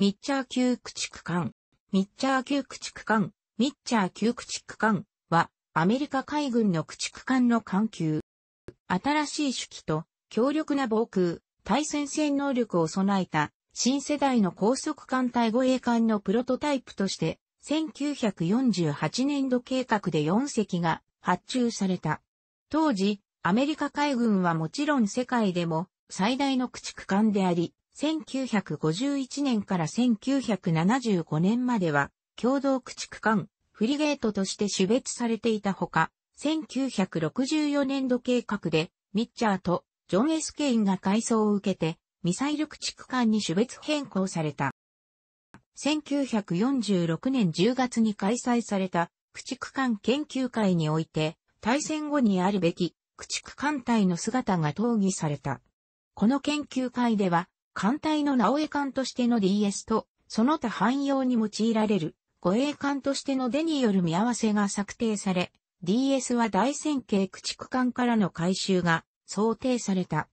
ミッチャー級駆逐艦。ミッチャー級駆逐艦、ミッチャー級駆逐艦は、アメリカ海軍の駆逐艦の艦級。新しい主機と、強力な防空、対戦線能力を備えた、新世代の高速艦隊護衛艦のプロトタイプとして、1948年度計画で4隻が発注された。当時、アメリカ海軍はもちろん世界でも最大の駆逐艦であり、1951年から1975年までは、共同駆逐艦、フリゲートとして種別されていたほか、1964年度計画で、ミッチャーとジョン・エス・ケインが改装を受けて、ミサイル駆逐艦に種別変更された。1946年10月に開催された駆逐艦研究会において、対戦後にあるべき駆逐艦隊の姿が討議された。この研究会では、艦隊の直江艦としての DS と、その他汎用に用いられる、護衛艦としての出による見合わせが策定され、DS は大戦型駆逐艦からの回収が想定された。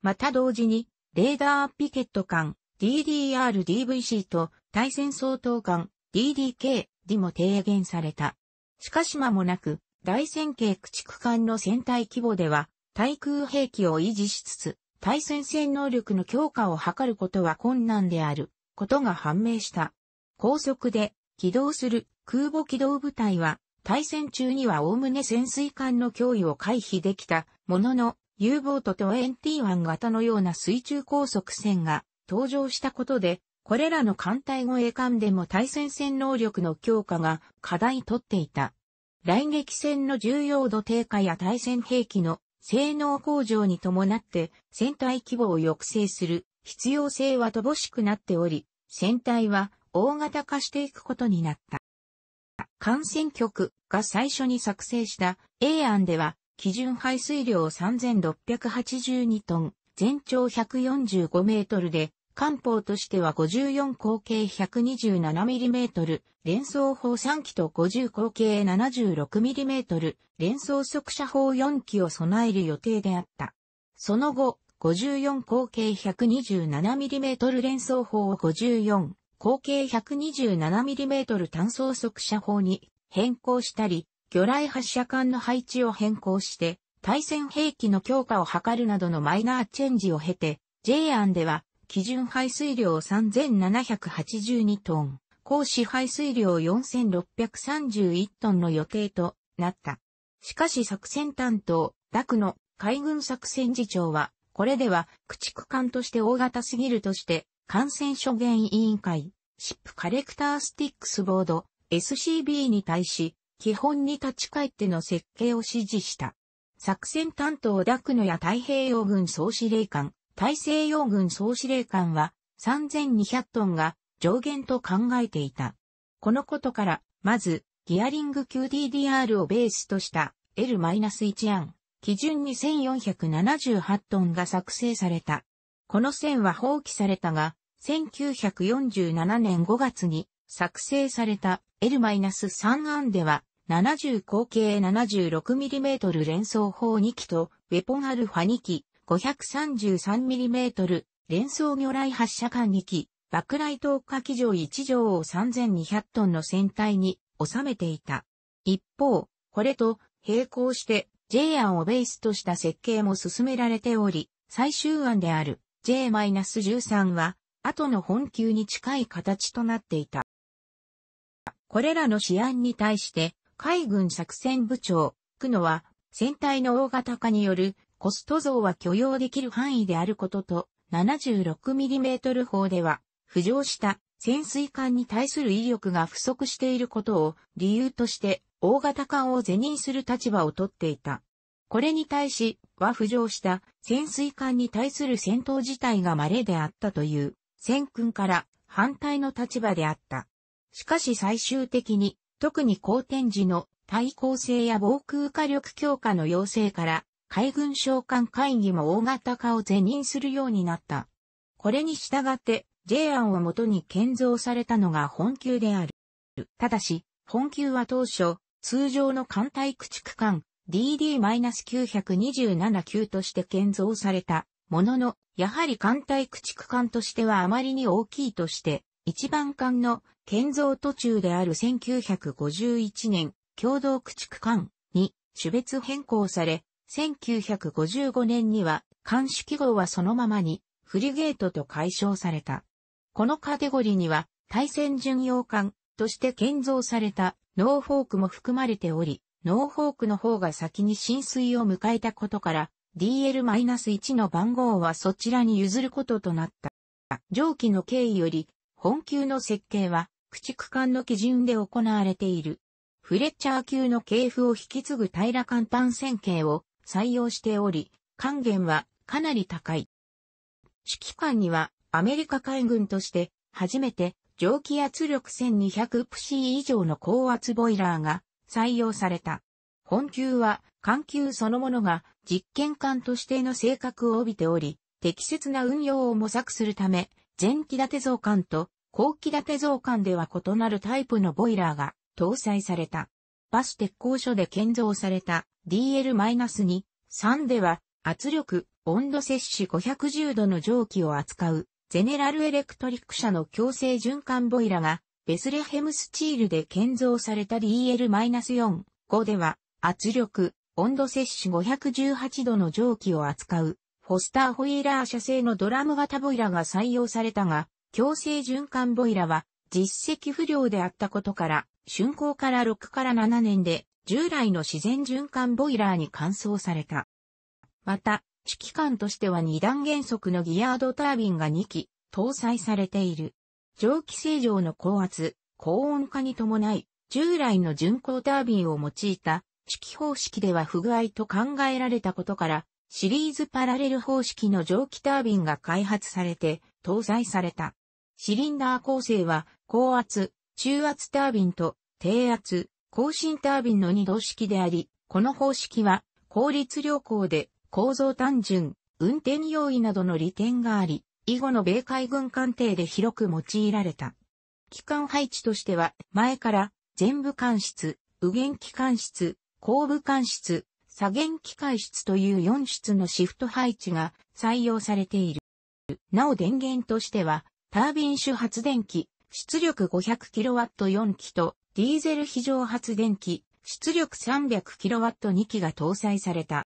また同時に、レーダーピケット艦 DDR-DVC と対戦相当艦 DDK、にも提言された。しかし間もなく、大戦型駆逐艦の戦隊規模では、対空兵器を維持しつつ、対戦戦能力の強化を図ることは困難であることが判明した。高速で起動する空母機動部隊は対戦中には概ね潜水艦の脅威を回避できたものの U ボートと NT1 型のような水中高速船が登場したことでこれらの艦隊護衛艦でも対戦戦能力の強化が課題とっていた。来撃戦の重要度低下や対戦兵器の性能向上に伴って船体規模を抑制する必要性は乏しくなっており、船体は大型化していくことになった。感染局が最初に作成した A 案では、基準排水量3682トン、全長145メートルで、官報としては54口径 127mm、連装砲3機と50口径 76mm、連装速射砲4機を備える予定であった。その後、54口径 127mm 連装砲を54、口径 127mm 単装速射砲に変更したり、魚雷発射管の配置を変更して、対戦兵器の強化を図るなどのマイナーチェンジを経て、J 案では基準排水量3782トン、公私排水量4631トンの予定となった。しかし作戦担当、ダクの海軍作戦次長は、これでは駆逐艦として大型すぎるとして、感染諸元委員会、シップカレクタースティックスボード、SCB に対し、基本に立ち返っての設計を指示した。作戦担当ダクノや太平洋軍総司令官、大西洋軍総司令官は3200トンが上限と考えていた。このことから、まず、ギアリング QDDR をベースとした L-1 案、基準に1478トンが作成された。この線は放棄されたが、1947年5月に作成された L-3 案では、70口径 76mm 連装砲2機とウェポンアルファ2機、533mm 連装魚雷発射管2機、爆雷投下機場1条を3200トンの船体に収めていた。一方、これと並行して J 案をベースとした設計も進められており、最終案である J-13 は後の本級に近い形となっていた。これらの試案に対して海軍作戦部長、久野は船体の大型化によるコスト増は許容できる範囲であることと、76mm 砲では、浮上した潜水艦に対する威力が不足していることを理由として、大型艦を是認する立場をとっていた。これに対し、は浮上した潜水艦に対する戦闘自体が稀であったという、戦訓から反対の立場であった。しかし最終的に、特に好天時の対抗性や防空火力強化の要請から、海軍召喚会議も大型化を是認するようになった。これに従って、J 案をもとに建造されたのが本級である。ただし、本級は当初、通常の艦隊駆逐艦 DD-927 級として建造されたものの、やはり艦隊駆逐艦としてはあまりに大きいとして、一番艦の建造途中である1951年、共同駆逐艦に種別変更され、1955年には、監視記号はそのままに、フリゲートと解消された。このカテゴリーには、対戦巡洋艦として建造されたノーフォークも含まれており、ノーフォークの方が先に浸水を迎えたことから、DL-1 の番号はそちらに譲ることとなった。上記の経緯より、本級の設計は、駆逐艦の基準で行われている。フレッチャー級の系譜を引き継ぐ平艦艦線形を採用しており、還元はかなり高い。指揮官にはアメリカ海軍として初めて蒸気圧力1 2 0 0シ c 以上の高圧ボイラーが採用された。本級は艦級そのものが実験艦としての性格を帯びており、適切な運用を模索するため、前期建て増艦と後期建て増艦では異なるタイプのボイラーが搭載された。バス鉄工所で建造された DL-2、3では、圧力、温度摂取510度の蒸気を扱う、ゼネラルエレクトリック社の強制循環ボイラが、ベスレヘムスチールで建造された DL-4、5では、圧力、温度摂取518度の蒸気を扱う、フォスターホイーラー社製のドラム型ボイラが採用されたが、強制循環ボイラは、実績不良であったことから、竣工から6から7年で、従来の自然循環ボイラーに換装された。また、主機関としては2段原則のギアードタービンが2機搭載されている。蒸気正常の高圧、高温化に伴い、従来の巡航タービンを用いた主機方式では不具合と考えられたことから、シリーズパラレル方式の蒸気タービンが開発されて搭載された。シリンダー構成は高圧、中圧タービンと低圧、更新タービンの二度式であり、この方式は、効率良好で、構造単純、運転用意などの利点があり、以後の米海軍艦艇で広く用いられた。機関配置としては、前から、全部艦室、右舷機関室、後部艦室、左舷機械室という4室のシフト配置が採用されている。なお電源としては、タービン主発電機、出力 500kW4 機とディーゼル非常発電機、出力 300kW2 機が搭載された。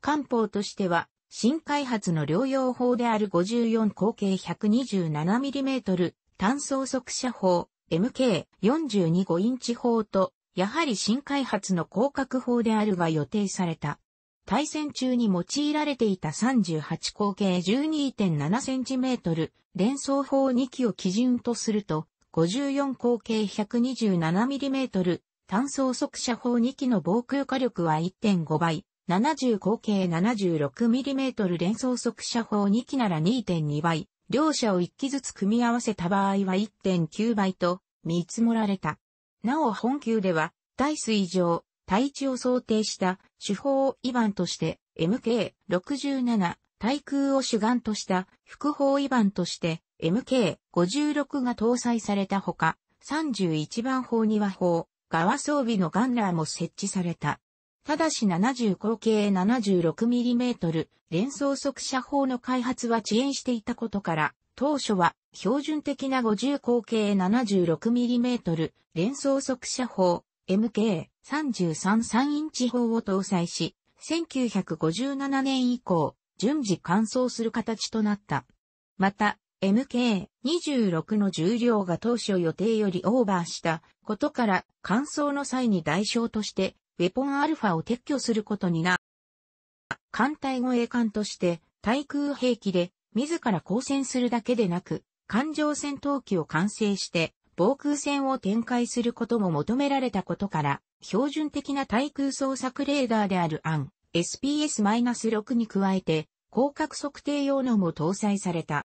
官報としては、新開発の療養法である54口径 127mm 単装速射砲 MK425 インチ砲と、やはり新開発の広角砲であるが予定された。対戦中に用いられていた38口径 12.7cm 連装砲2機を基準とすると、54口径 127mm、単装速射砲2機の防空火力は1.5倍、70口径 76mm 連装速射砲2機なら2.2倍、両者を1機ずつ組み合わせた場合は1.9倍と見積もられた。なお本級では、大水上、対地を想定した手法をイバンとして MK67 対空を主眼とした副砲イバンとして MK56 が搭載されたほか、31番砲には砲、側装備のガンラーも設置された。ただし7口系 76mm 連装速射砲の開発は遅延していたことから、当初は標準的な50口径 76mm 連装速射砲 MK333 インチ砲を搭載し、1957年以降、順次乾燥する形となった。また、MK26 の重量が当初予定よりオーバーしたことから乾燥の際に代償としてウェポンアルファを撤去することにな。艦隊護衛艦として対空兵器で自ら交戦するだけでなく艦上戦闘機を完成して防空戦を展開することも求められたことから標準的な対空捜索レーダーであるアン SPS-6 に加えて広角測定用のも搭載された。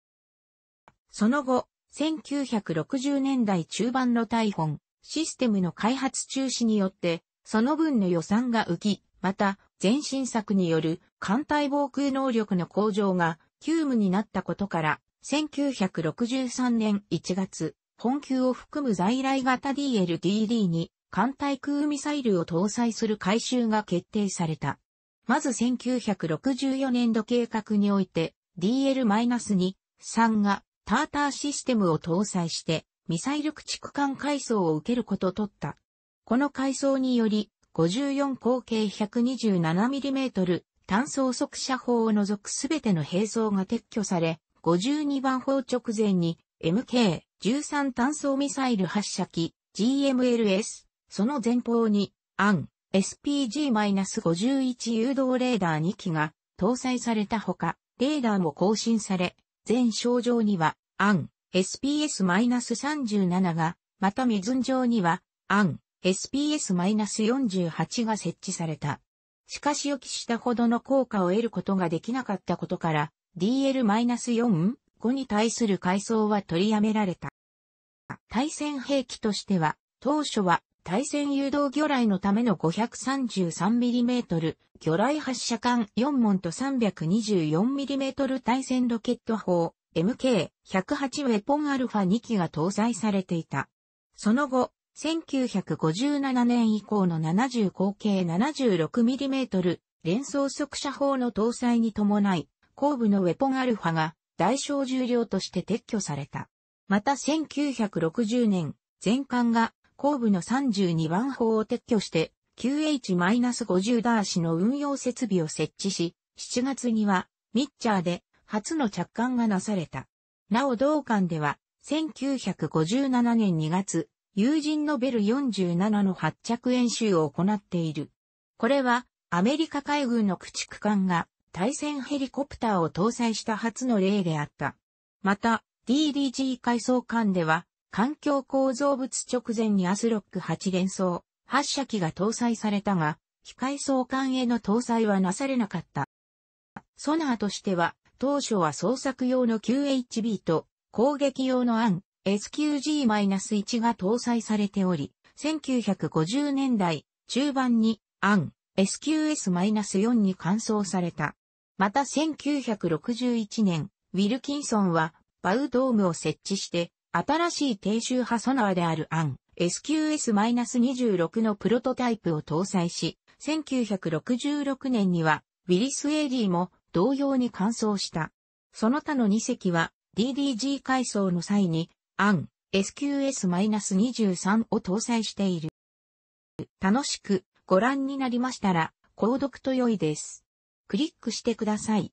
その後、1960年代中盤の大本、システムの開発中止によって、その分の予算が浮き、また、前進策による艦隊防空能力の向上が急務になったことから、1963年1月、本級を含む在来型 DLDD に艦隊空ミサイルを搭載する改修が決定された。まず1964年度計画において DL-2、3がターターシステムを搭載して、ミサイル駆逐艦改装を受けることとった。この改装により、54口径 127mm 単装速射砲を除くすべての兵装が撤去され、52番砲直前に MK13 単装ミサイル発射機 GMLS、その前方に、アン、SPG-51 誘導レーダー2機が搭載されたほか、レーダーも更新され、全症状には、アン、SPS-37 が、また未順上には、アン、SPS-48 が設置された。しかし予期したほどの効果を得ることができなかったことから、DL-4、5に対する改装は取りやめられた。対戦兵器としては、当初は対戦誘導魚雷のための 533mm 魚雷発射管4門と 324mm 対戦ロケット砲 MK108 ウェポンァ2機が搭載されていた。その後、1957年以降の70口径 76mm 連装速射砲の搭載に伴い、後部のウェポンァが代償重量として撤去された。また1960年、全艦が後部の32番砲を撤去して QH-50 ダーシの運用設備を設置し、7月にはミッチャーで初の着艦がなされた。なお同艦では、1957年2月、友人のベル47の発着演習を行っている。これは、アメリカ海軍の駆逐艦が対戦ヘリコプターを搭載した初の例であった。また、DDG 階層艦では、環境構造物直前にアスロック8連装、発射機が搭載されたが、機械相関への搭載はなされなかった。ソナーとしては、当初は捜索用の QHB と攻撃用のアン SQG-1 が搭載されており、1950年代中盤にアン SQS-4 に換装された。また1961年、ウィルキンソンはバウドームを設置して新しい低周波ソナーであるアン SQS-26 のプロトタイプを搭載し、1966年にはウィリス・エイリーも同様に完走した。その他の2隻は DDG 改装の際にアン SQS-23 を搭載している。楽しくご覧になりましたら、購読と良いです。クリックしてください。